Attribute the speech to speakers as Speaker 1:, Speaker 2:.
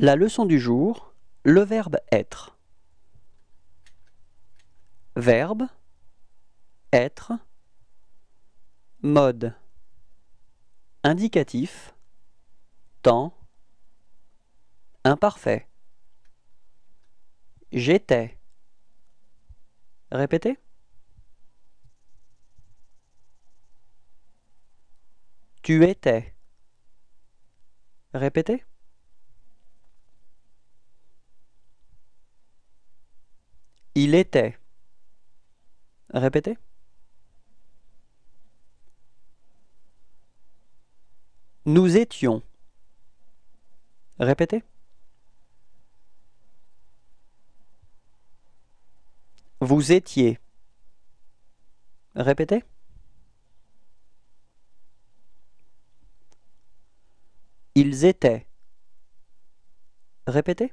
Speaker 1: La leçon du jour, le verbe être. Verbe, être, mode, indicatif, temps, imparfait. J'étais. Répétez. Tu étais. Répétez. Il était. Répétez. Nous étions. Répétez. Vous étiez. Répétez. Ils étaient. Répétez.